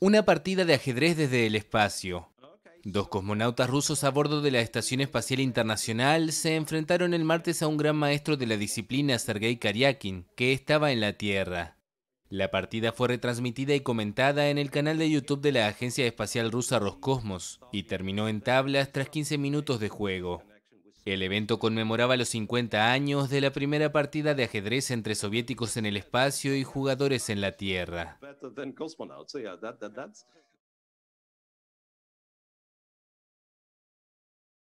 Una partida de ajedrez desde el espacio. Dos cosmonautas rusos a bordo de la Estación Espacial Internacional se enfrentaron el martes a un gran maestro de la disciplina, Sergei Karyakin, que estaba en la Tierra. La partida fue retransmitida y comentada en el canal de YouTube de la agencia espacial rusa Roscosmos y terminó en tablas tras 15 minutos de juego. El evento conmemoraba los 50 años de la primera partida de ajedrez entre soviéticos en el espacio y jugadores en la Tierra. better than cosmonauts. So yeah, that, that that's